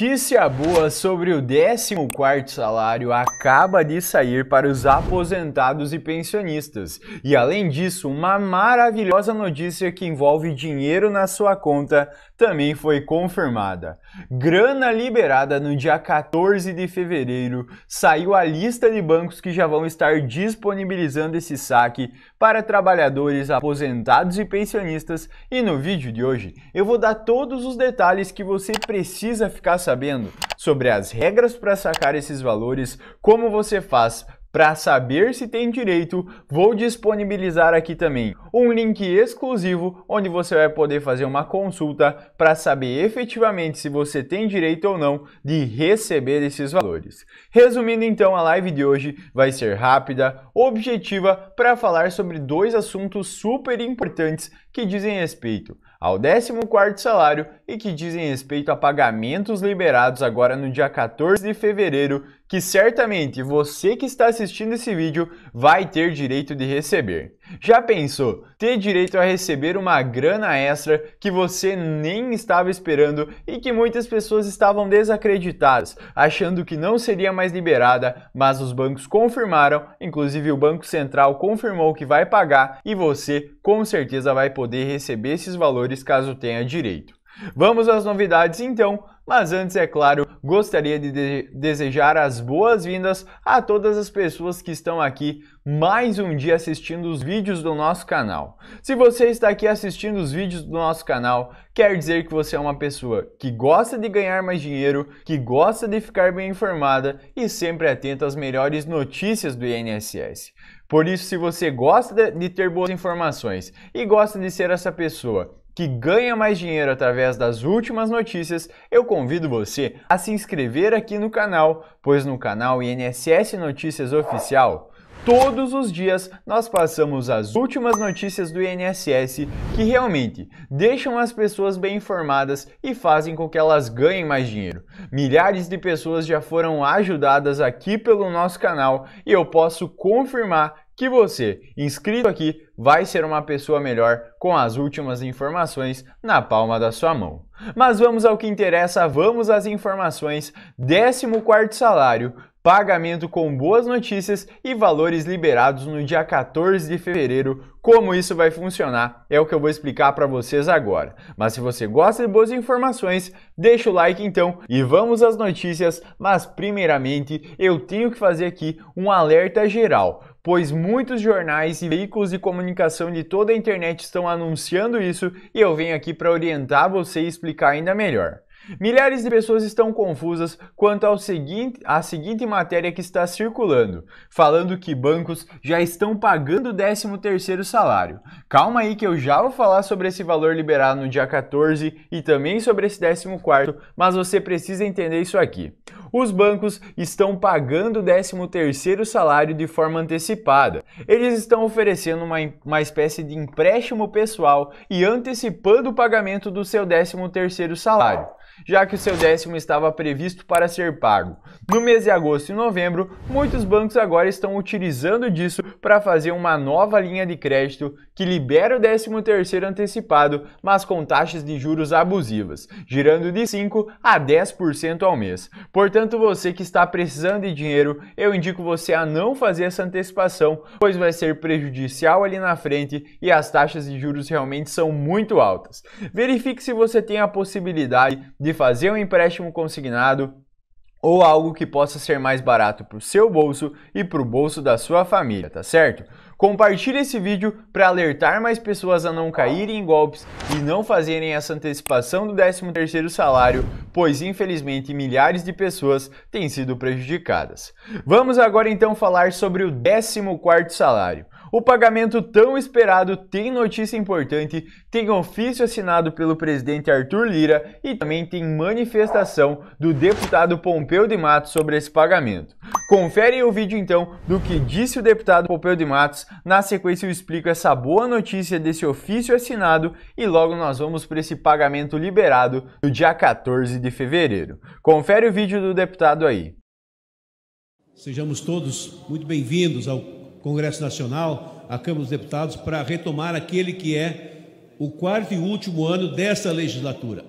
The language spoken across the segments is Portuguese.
notícia boa sobre o 14º salário acaba de sair para os aposentados e pensionistas. E além disso, uma maravilhosa notícia que envolve dinheiro na sua conta também foi confirmada. Grana liberada no dia 14 de fevereiro, saiu a lista de bancos que já vão estar disponibilizando esse saque para trabalhadores aposentados e pensionistas e no vídeo de hoje eu vou dar todos os detalhes que você precisa ficar sabendo sabendo sobre as regras para sacar esses valores, como você faz para saber se tem direito, vou disponibilizar aqui também um link exclusivo onde você vai poder fazer uma consulta para saber efetivamente se você tem direito ou não de receber esses valores. Resumindo então, a live de hoje vai ser rápida, objetiva para falar sobre dois assuntos super importantes que dizem respeito ao 14 salário e que dizem respeito a pagamentos liberados agora no dia 14 de fevereiro, que certamente você que está assistindo esse vídeo vai ter direito de receber. Já pensou ter direito a receber uma grana extra que você nem estava esperando e que muitas pessoas estavam desacreditadas, achando que não seria mais liberada, mas os bancos confirmaram, inclusive o Banco Central confirmou que vai pagar e você com certeza vai poder receber esses valores caso tenha direito. Vamos às novidades então, mas antes, é claro, gostaria de, de desejar as boas-vindas a todas as pessoas que estão aqui mais um dia assistindo os vídeos do nosso canal. Se você está aqui assistindo os vídeos do nosso canal, quer dizer que você é uma pessoa que gosta de ganhar mais dinheiro, que gosta de ficar bem informada e sempre atenta às melhores notícias do INSS. Por isso, se você gosta de ter boas informações e gosta de ser essa pessoa que ganha mais dinheiro através das últimas notícias, eu convido você a se inscrever aqui no canal, pois no canal INSS Notícias Oficial, todos os dias nós passamos as últimas notícias do INSS que realmente deixam as pessoas bem informadas e fazem com que elas ganhem mais dinheiro. Milhares de pessoas já foram ajudadas aqui pelo nosso canal e eu posso confirmar que você, inscrito aqui, vai ser uma pessoa melhor com as últimas informações na palma da sua mão. Mas vamos ao que interessa, vamos às informações. 14º salário, pagamento com boas notícias e valores liberados no dia 14 de fevereiro. Como isso vai funcionar é o que eu vou explicar para vocês agora. Mas se você gosta de boas informações, deixa o like então e vamos às notícias. Mas primeiramente, eu tenho que fazer aqui um alerta geral pois muitos jornais e veículos de comunicação de toda a internet estão anunciando isso e eu venho aqui para orientar você e explicar ainda melhor. Milhares de pessoas estão confusas quanto ao seguinte, à seguinte matéria que está circulando, falando que bancos já estão pagando o 13º salário. Calma aí que eu já vou falar sobre esse valor liberado no dia 14 e também sobre esse 14º, mas você precisa entender isso aqui. Os bancos estão pagando o 13º salário de forma antecipada. Eles estão oferecendo uma, uma espécie de empréstimo pessoal e antecipando o pagamento do seu 13º salário já que o seu décimo estava previsto para ser pago. No mês de agosto e novembro, muitos bancos agora estão utilizando disso para fazer uma nova linha de crédito que libera o 13 terceiro antecipado, mas com taxas de juros abusivas, girando de 5 a 10% ao mês. Portanto, você que está precisando de dinheiro, eu indico você a não fazer essa antecipação, pois vai ser prejudicial ali na frente e as taxas de juros realmente são muito altas. Verifique se você tem a possibilidade de de fazer um empréstimo consignado ou algo que possa ser mais barato para o seu bolso e para o bolso da sua família, tá certo? Compartilhe esse vídeo para alertar mais pessoas a não caírem em golpes e não fazerem essa antecipação do 13º salário, pois infelizmente milhares de pessoas têm sido prejudicadas. Vamos agora então falar sobre o 14º salário. O pagamento tão esperado tem notícia importante, tem ofício assinado pelo presidente Arthur Lira e também tem manifestação do deputado Pompeu de Matos sobre esse pagamento. Confere o vídeo então do que disse o deputado Pompeu de Matos, na sequência eu explico essa boa notícia desse ofício assinado e logo nós vamos para esse pagamento liberado no dia 14 de fevereiro. Confere o vídeo do deputado aí. Sejamos todos muito bem-vindos ao Congresso Nacional, a Câmara dos Deputados, para retomar aquele que é o quarto e último ano desta legislatura.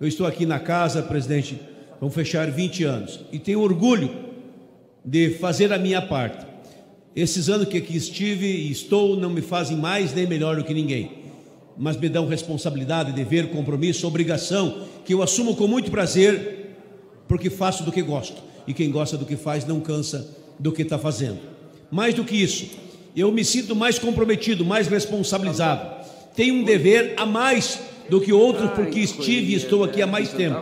Eu estou aqui na casa, presidente, vamos fechar 20 anos, e tenho orgulho de fazer a minha parte. Esses anos que aqui estive e estou não me fazem mais nem melhor do que ninguém, mas me dão responsabilidade, dever, compromisso, obrigação, que eu assumo com muito prazer, porque faço do que gosto, e quem gosta do que faz não cansa do que está fazendo. Mais do que isso, eu me sinto mais comprometido, mais responsabilizado. Tenho um dever a mais do que outros, porque estive e estou aqui há mais tempo.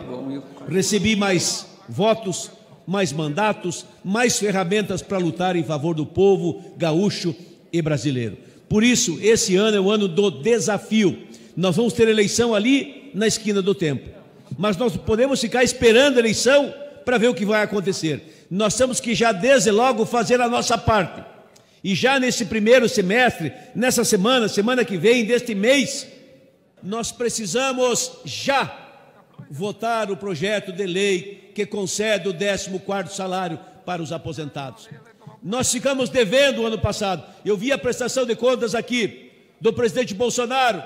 Tá Recebi mais votos, mais mandatos, mais ferramentas para lutar em favor do povo gaúcho e brasileiro. Por isso, esse ano é o ano do desafio. Nós vamos ter eleição ali na esquina do tempo. Mas nós podemos ficar esperando a eleição para ver o que vai acontecer nós temos que já desde logo fazer a nossa parte. E já nesse primeiro semestre, nessa semana, semana que vem, deste mês, nós precisamos já votar o projeto de lei que concede o 14 salário para os aposentados. Nós ficamos devendo o ano passado. Eu vi a prestação de contas aqui do presidente Bolsonaro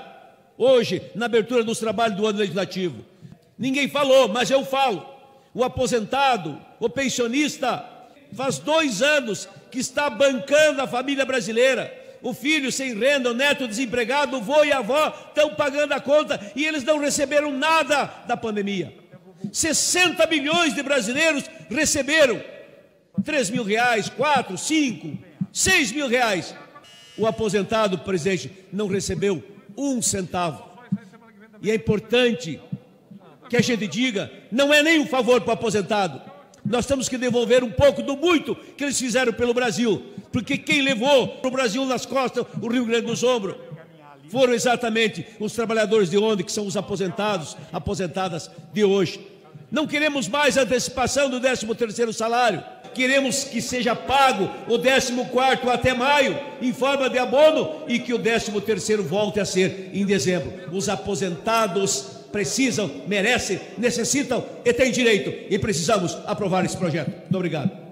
hoje na abertura dos trabalhos do ano legislativo. Ninguém falou, mas eu falo o aposentado, o pensionista, faz dois anos que está bancando a família brasileira. O filho sem renda, o neto desempregado, o avô e a avó estão pagando a conta e eles não receberam nada da pandemia. 60 milhões de brasileiros receberam 3 mil reais, 4, 5, 6 mil reais. O aposentado, presidente, não recebeu um centavo. E é importante que a gente diga, não é nem um favor para o aposentado. Nós temos que devolver um pouco do muito que eles fizeram pelo Brasil, porque quem levou o Brasil nas costas, o Rio Grande do ombros, foram exatamente os trabalhadores de onde, que são os aposentados, aposentadas de hoje. Não queremos mais antecipação do 13º salário. Queremos que seja pago o 14º até maio, em forma de abono, e que o 13º volte a ser em dezembro. Os aposentados precisam, merecem, necessitam e têm direito. E precisamos aprovar esse projeto. Muito obrigado.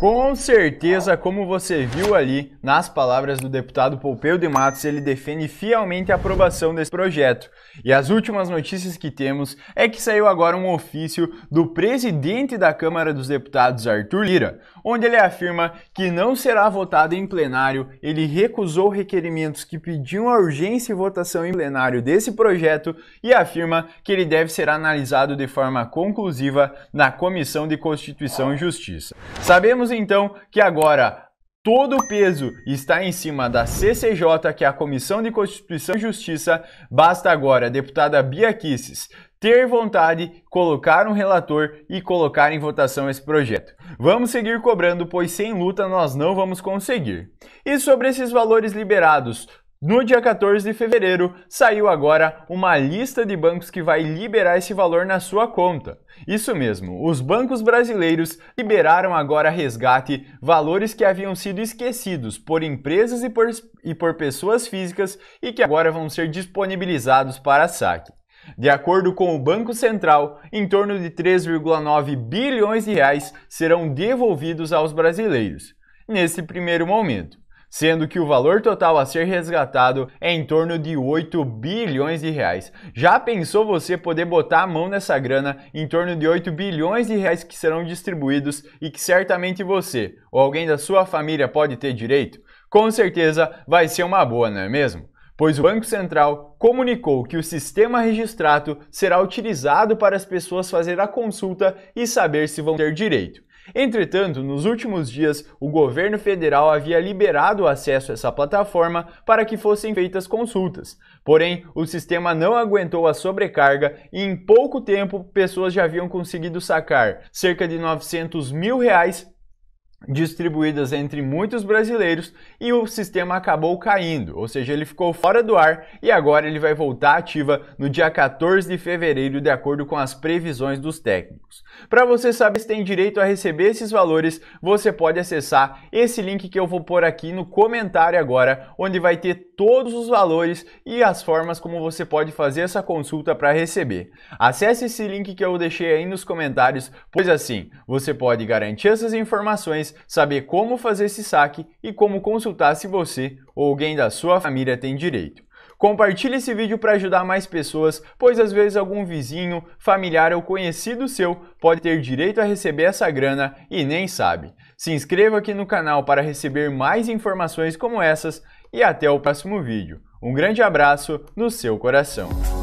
Com certeza, como você viu ali, nas palavras do deputado Pompeu de Matos, ele defende fielmente a aprovação desse projeto. E as últimas notícias que temos é que saiu agora um ofício do presidente da Câmara dos Deputados, Arthur Lira, onde ele afirma que não será votado em plenário, ele recusou requerimentos que pediam a urgência e votação em plenário desse projeto e afirma que ele deve ser analisado de forma conclusiva na Comissão de Constituição e Justiça. Sabemos Vimos então que agora todo o peso está em cima da CCJ, que é a Comissão de Constituição e Justiça. Basta agora a deputada Bia Kisses ter vontade, colocar um relator e colocar em votação esse projeto. Vamos seguir cobrando, pois sem luta nós não vamos conseguir. E sobre esses valores liberados, no dia 14 de fevereiro, saiu agora uma lista de bancos que vai liberar esse valor na sua conta. Isso mesmo, os bancos brasileiros liberaram agora resgate valores que haviam sido esquecidos por empresas e por, e por pessoas físicas e que agora vão ser disponibilizados para saque. De acordo com o Banco Central, em torno de 3,9 bilhões de reais serão devolvidos aos brasileiros nesse primeiro momento sendo que o valor total a ser resgatado é em torno de 8 bilhões de reais. Já pensou você poder botar a mão nessa grana em torno de 8 bilhões de reais que serão distribuídos e que certamente você ou alguém da sua família pode ter direito? Com certeza vai ser uma boa, não é mesmo? Pois o Banco Central comunicou que o sistema registrato será utilizado para as pessoas fazer a consulta e saber se vão ter direito. Entretanto, nos últimos dias, o governo federal havia liberado o acesso a essa plataforma para que fossem feitas consultas. Porém, o sistema não aguentou a sobrecarga e em pouco tempo pessoas já haviam conseguido sacar cerca de 900 mil reais distribuídas entre muitos brasileiros e o sistema acabou caindo, ou seja, ele ficou fora do ar e agora ele vai voltar ativa no dia 14 de fevereiro, de acordo com as previsões dos técnicos. Para você saber se tem direito a receber esses valores, você pode acessar esse link que eu vou pôr aqui no comentário agora, onde vai ter todos os valores e as formas como você pode fazer essa consulta para receber. Acesse esse link que eu deixei aí nos comentários, pois assim, você pode garantir essas informações saber como fazer esse saque e como consultar se você ou alguém da sua família tem direito. Compartilhe esse vídeo para ajudar mais pessoas, pois às vezes algum vizinho, familiar ou conhecido seu pode ter direito a receber essa grana e nem sabe. Se inscreva aqui no canal para receber mais informações como essas e até o próximo vídeo. Um grande abraço no seu coração.